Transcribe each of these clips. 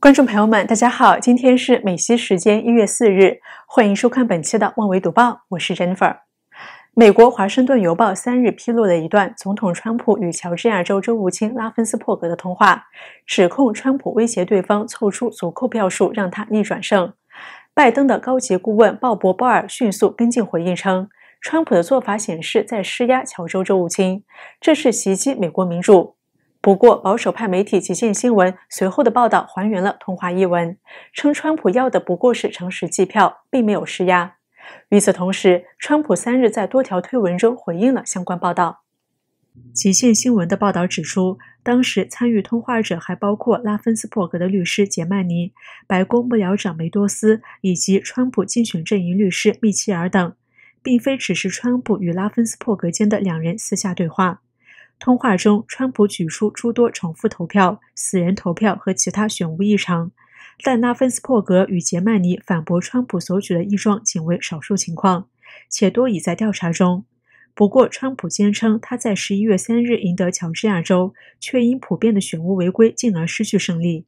观众朋友们，大家好！今天是美西时间一月四日，欢迎收看本期的《万维读报》，我是 Jennifer。美国《华盛顿邮报》三日披露了一段总统川普与乔治亚州州务卿拉芬斯破格的通话，指控川普威胁对方凑出足够票数让他逆转胜。拜登的高级顾问鲍勃·鲍尔迅速跟进回应称，川普的做法显示在施压乔州州务卿，这是袭击美国民主。不过，保守派媒体《极限新闻》随后的报道还原了通话译文，称川普要的不过是诚实计票，并没有施压。与此同时，川普三日在多条推文中回应了相关报道。《极限新闻》的报道指出，当时参与通话者还包括拉芬斯珀格的律师杰曼尼、白宫幕僚长梅多斯以及川普竞选阵营律师密切尔等，并非只是川普与拉芬斯珀格间的两人私下对话。通话中，川普举出诸多重复投票、死人投票和其他选务异常，但拉芬斯珀格与杰曼尼反驳川普所举的异状仅为少数情况，且多已在调查中。不过，川普坚称他在十一月三日赢得乔治亚州，却因普遍的选务违规，进而失去胜利。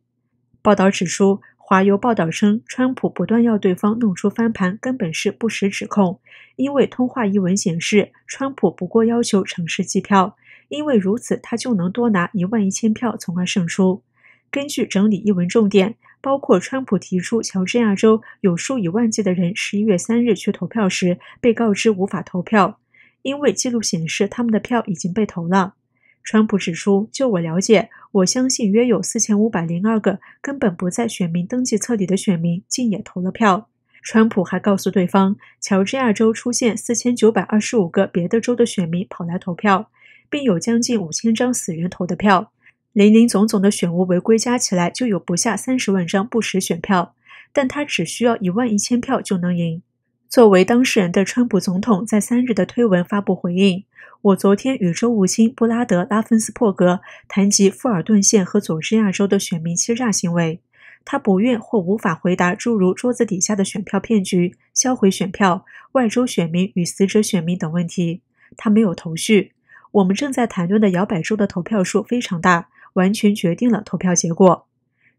报道指出，华邮报道称，川普不断要对方弄出翻盘，根本是不实指控。因为通话译文显示，川普不过要求城市计票，因为如此他就能多拿一万一千票，从而胜出。根据整理译文重点，包括川普提出，乔治亚州有数以万计的人十一月三日去投票时，被告知无法投票。因为记录显示，他们的票已经被投了。川普指出，就我了解，我相信约有四千五百零二个根本不在选民登记册里的选民竟也投了票。川普还告诉对方，乔治亚州出现四千九百二十五个别的州的选民跑来投票，并有将近五千张死人投的票。林林总总的选务违规加起来就有不下三十万张不实选票，但他只需要一万一千票就能赢。作为当事人的川普总统在三日的推文发布回应：“我昨天与周务卿布拉德拉芬斯珀格谈及富尔顿县和佐治亚州的选民欺诈行为。他不愿或无法回答诸如桌子底下的选票骗局、销毁选票、外州选民与死者选民等问题。他没有头绪。我们正在谈论的摇摆州的投票数非常大，完全决定了投票结果。”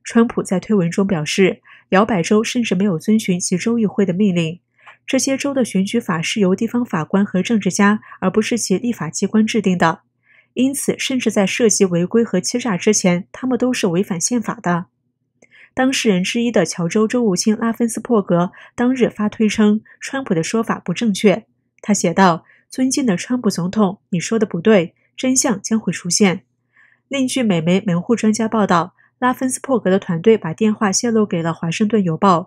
川普在推文中表示：“摇摆州甚至没有遵循其州议会的命令。”这些州的选举法是由地方法官和政治家，而不是其立法机关制定的，因此，甚至在涉及违规和欺诈之前，他们都是违反宪法的。当事人之一的乔州州务卿拉芬斯珀格当日发推称：“川普的说法不正确。”他写道：“尊敬的川普总统，你说的不对，真相将会出现。”另据美媒门户专家报道，拉芬斯珀格的团队把电话泄露给了《华盛顿邮报》。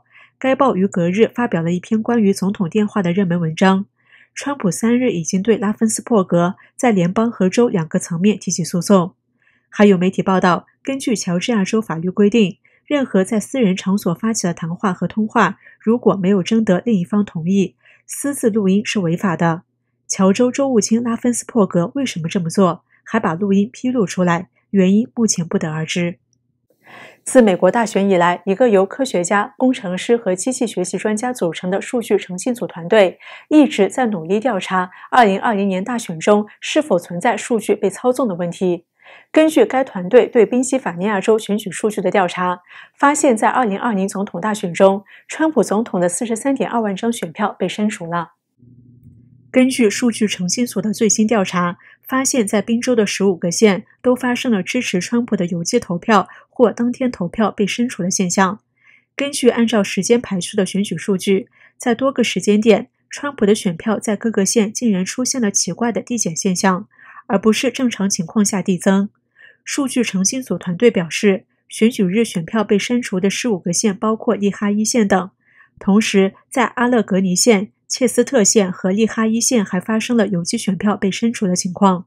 该报于隔日发表了一篇关于总统电话的热门文章。川普三日已经对拉芬斯珀格在联邦和州两个层面提起诉讼。还有媒体报道，根据乔治亚州法律规定，任何在私人场所发起的谈话和通话，如果没有征得另一方同意，私自录音是违法的。乔州州务卿拉芬斯珀格为什么这么做，还把录音披露出来，原因目前不得而知。自美国大选以来，一个由科学家、工程师和机器学习专家组成的数据诚信组团队一直在努力调查2020年大选中是否存在数据被操纵的问题。根据该团队对宾夕法尼亚州选举数据的调查，发现，在2020总统大选中，川普总统的43.2万张选票被删除了。根据数据诚信组的最新调查。发现，在宾州的十五个县都发生了支持川普的邮寄投票或当天投票被删除的现象。根据按照时间排序的选举数据，在多个时间点，川普的选票在各个县竟然出现了奇怪的递减现象，而不是正常情况下递增。数据诚信组团队表示，选举日选票被删除的十五个县包括利哈伊县等，同时在阿勒格尼县。切斯特县和利哈伊县还发生了邮寄选票被删除的情况，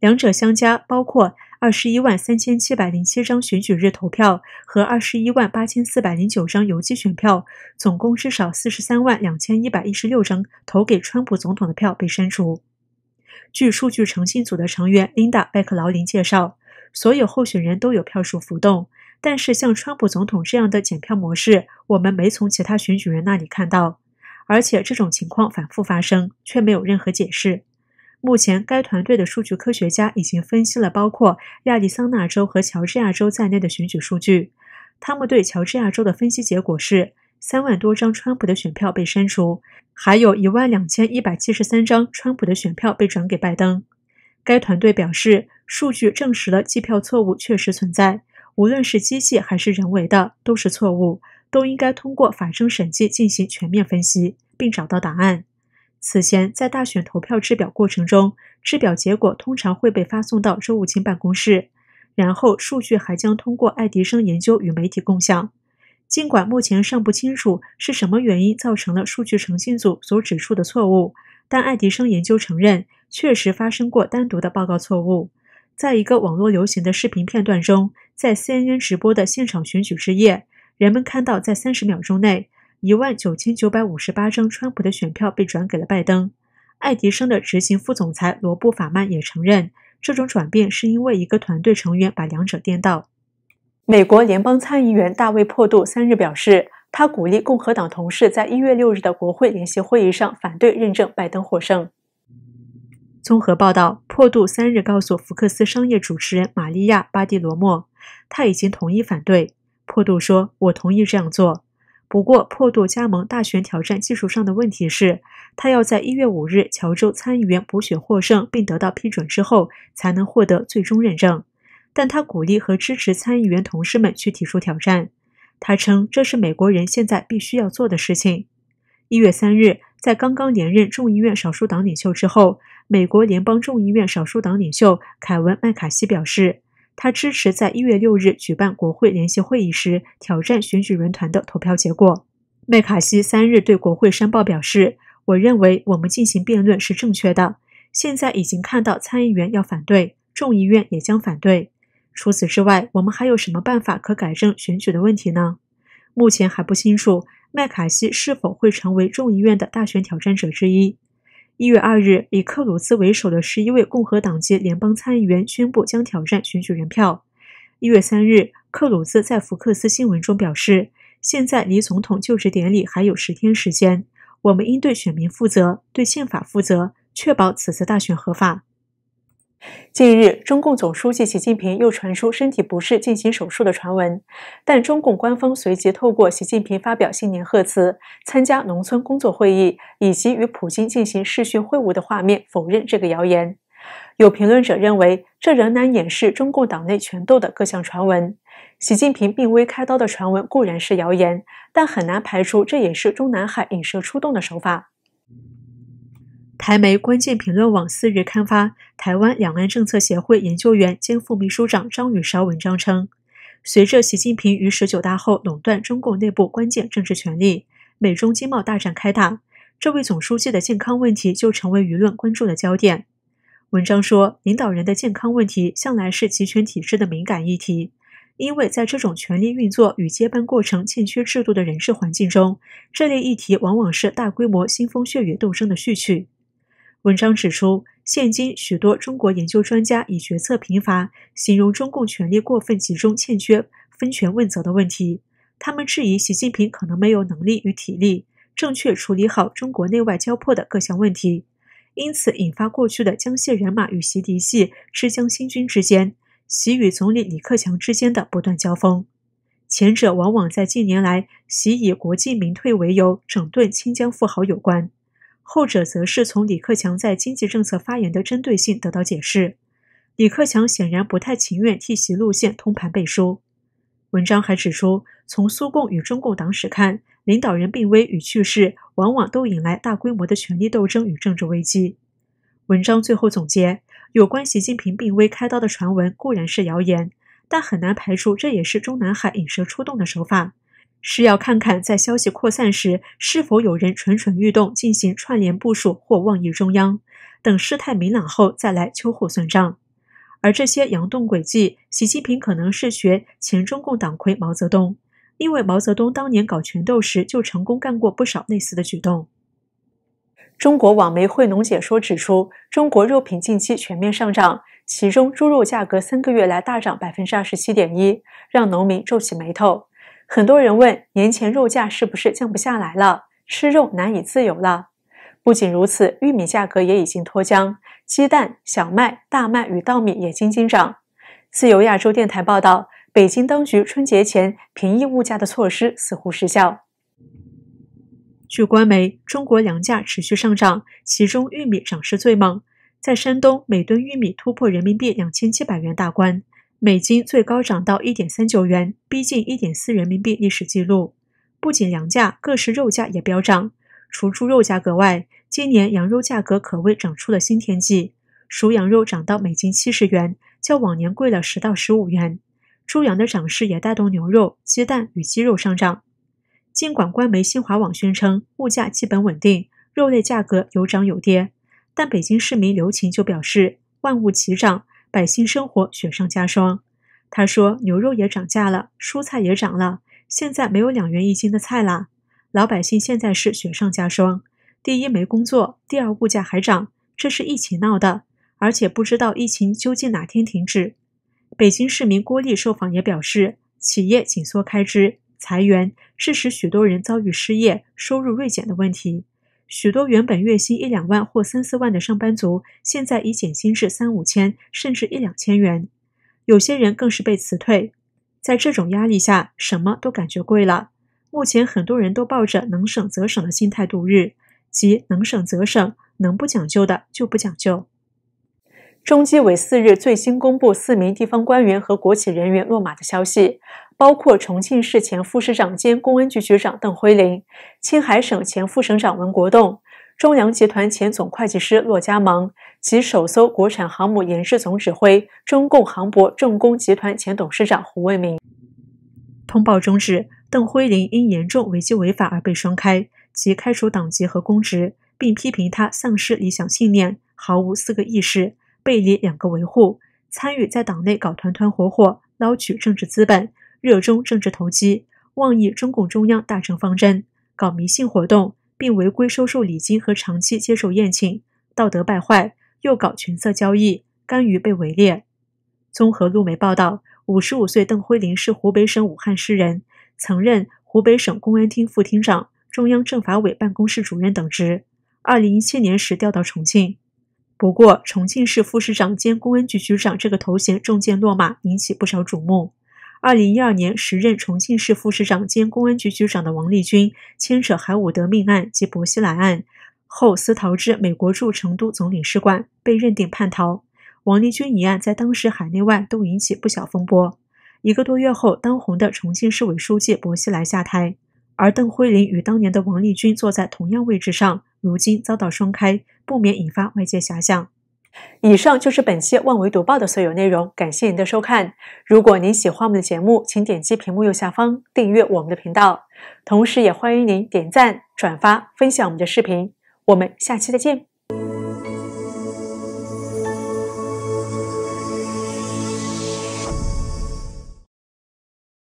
两者相加包括二十一万三千七百零七张选举日投票和二十一万八千四百零九张邮寄选票，总共至少四十三万两千一百一十六张投给川普总统的票被删除。据数据诚信组的成员琳达·麦克劳林介绍，所有候选人都有票数浮动，但是像川普总统这样的检票模式，我们没从其他选举人那里看到。而且这种情况反复发生，却没有任何解释。目前，该团队的数据科学家已经分析了包括亚利桑那州和乔治亚州在内的选举数据。他们对乔治亚州的分析结果是：三万多张川普的选票被删除，还有一万两千一百七十三张川普的选票被转给拜登。该团队表示，数据证实了计票错误确实存在，无论是机械还是人为的，都是错误。都应该通过反证审计进行全面分析，并找到答案。此前，在大选投票制表过程中，制表结果通常会被发送到周务清办公室，然后数据还将通过爱迪生研究与媒体共享。尽管目前尚不清楚是什么原因造成了数据诚信组所指出的错误，但爱迪生研究承认确实发生过单独的报告错误。在一个网络流行的视频片段中，在 CNN 直播的现场选举之夜。人们看到，在三十秒钟内，一万九千九百五十八张川普的选票被转给了拜登。爱迪生的执行副总裁罗布法曼也承认，这种转变是因为一个团队成员把两者颠倒。美国联邦参议员大卫破杜三日表示，他鼓励共和党同事在一月六日的国会联席会议上反对认证拜登获胜。综合报道，破杜三日告诉福克斯商业主持人玛利亚巴蒂罗莫，他已经同意反对。破度说：“我同意这样做，不过破度加盟大选挑战技术上的问题是，他要在一月五日，乔州参议员补选获胜并得到批准之后，才能获得最终认证。但他鼓励和支持参议员同事们去提出挑战。他称这是美国人现在必须要做的事情。”一月三日，在刚刚连任众议院少数党领袖之后，美国联邦众议院少数党领袖凯文·麦卡锡表示。他支持在1月6日举办国会联席会议时挑战选举人团的投票结果。麦卡锡三日对国会申报表示：“我认为我们进行辩论是正确的。现在已经看到参议员要反对，众议院也将反对。除此之外，我们还有什么办法可改正选举的问题呢？”目前还不清楚麦卡锡是否会成为众议院的大选挑战者之一。一月二日，以克鲁兹为首的十一位共和党籍联邦参议员宣布将挑战选举人票。一月三日，克鲁兹在福克斯新闻中表示：“现在离总统就职典礼还有十天时间，我们应对选民负责，对宪法负责，确保此次大选合法。”近日，中共总书记习近平又传出身体不适进行手术的传闻，但中共官方随即透过习近平发表新年贺词、参加农村工作会议以及与普京进行视讯会晤的画面否认这个谣言。有评论者认为，这仍难掩饰中共党内权斗的各项传闻。习近平病危开刀的传闻固然是谣言，但很难排除这也是中南海引蛇出洞的手法。台媒关键评论网四日刊发台湾两岸政策协会研究员兼副秘书长张宇韶文章称，随着习近平于十九大后垄断中共内部关键政治权力，美中经贸大战开打，这位总书记的健康问题就成为舆论关注的焦点。文章说，领导人的健康问题向来是集权体制的敏感议题，因为在这种权力运作与接班过程欠缺制度的人事环境中，这类议题往往是大规模腥风血雨斗争的序曲。文章指出，现今许多中国研究专家以决策贫乏形容中共权力过分集中、欠缺分权问责的问题。他们质疑习近平可能没有能力与体力正确处理好中国内外交迫的各项问题，因此引发过去的江系人马与习嫡系、之江新军之间、习与总理李克强之间的不断交锋。前者往往在近年来习以国进民退为由整顿清江富豪有关。后者则是从李克强在经济政策发言的针对性得到解释。李克强显然不太情愿替习路线通盘背书。文章还指出，从苏共与中共党史看，领导人病危与去世往往都引来大规模的权力斗争与政治危机。文章最后总结，有关习近平病危开刀的传闻固然是谣言，但很难排除这也是中南海引蛇出洞的手法。是要看看在消息扩散时，是否有人蠢蠢欲动，进行串联部署或妄议中央，等事态明朗后再来秋后算账。而这些阳动诡计，习近平可能是学前中共党魁毛泽东，因为毛泽东当年搞权斗时就成功干过不少类似的举动。中国网媒汇农解说指出，中国肉品近期全面上涨，其中猪肉价格三个月来大涨百分之二十七点一，让农民皱起眉头。很多人问，年前肉价是不是降不下来了，吃肉难以自由了？不仅如此，玉米价格也已经脱缰，鸡蛋、小麦、大麦与稻米也斤斤涨。自由亚洲电台报道，北京当局春节前平抑物价的措施似乎失效。据官媒，中国粮价持续上涨，其中玉米涨势最猛，在山东每吨玉米突破人民币两千七百元大关。每斤最高涨到一点三九元，逼近一点四人民币历史记录。不仅粮价，各式肉价也飙涨。除猪肉价格外，今年羊肉价格可谓涨出了新天际，熟羊肉涨到每斤七十元，较往年贵了十到十五元。猪羊的涨势也带动牛肉、鸡蛋与鸡肉上涨。尽管官媒新华网宣称物价基本稳定，肉类价格有涨有跌，但北京市民刘晴就表示：“万物齐涨。”百姓生活雪上加霜，他说牛肉也涨价了，蔬菜也涨了，现在没有两元一斤的菜啦。老百姓现在是雪上加霜，第一没工作，第二物价还涨，这是一起闹的。而且不知道疫情究竟哪天停止。北京市民郭丽受访也表示，企业紧缩开支、裁员，致使许多人遭遇失业、收入锐减的问题。许多原本月薪一两万或三四万的上班族，现在已减薪至三五千，甚至一两千元。有些人更是被辞退。在这种压力下，什么都感觉贵了。目前很多人都抱着能省则省的心态度日，即能省则省，能不讲究的就不讲究。中纪委四日最新公布四名地方官员和国企人员落马的消息，包括重庆市前副市长兼公安局局长邓辉林、青海省前副省长文国栋、中粮集团前总会计师骆家芒及首艘国产航母研制总指挥、中共航博重工集团前董事长胡为民。通报中指邓辉林因严重违纪违法而被双开，即开除党籍和公职，并批评他丧失理想信念，毫无四个意识。背离两个维护，参与在党内搞团团伙伙，捞取政治资本，热衷政治投机，妄议中共中央大政方针，搞迷信活动，并违规收受礼金和长期接受宴请，道德败坏，又搞权色交易，甘于被围猎。综合路媒报道，五十五岁邓辉林是湖北省武汉市人，曾任湖北省公安厅副厅长、中央政法委办公室主任等职，二零一七年时调到重庆。不过，重庆市副市长兼公安局局长这个头衔中箭落马，引起不少瞩目。二零一二年，时任重庆市副市长兼公安局局长的王立军，牵扯海伍德命案及薄熙来案后，私逃至美国驻成都总领事馆，被认定叛逃。王立军一案在当时海内外都引起不小风波。一个多月后，当红的重庆市委书记薄熙来下台，而邓慧玲与当年的王立军坐在同样位置上，如今遭到双开。不免引发外界遐想。以上就是本期万维读报的所有内容，感谢您的收看。如果您喜欢我们的节目，请点击屏幕右下方订阅我们的频道，同时也欢迎您点赞、转发、分享我们的视频。我们下期再见。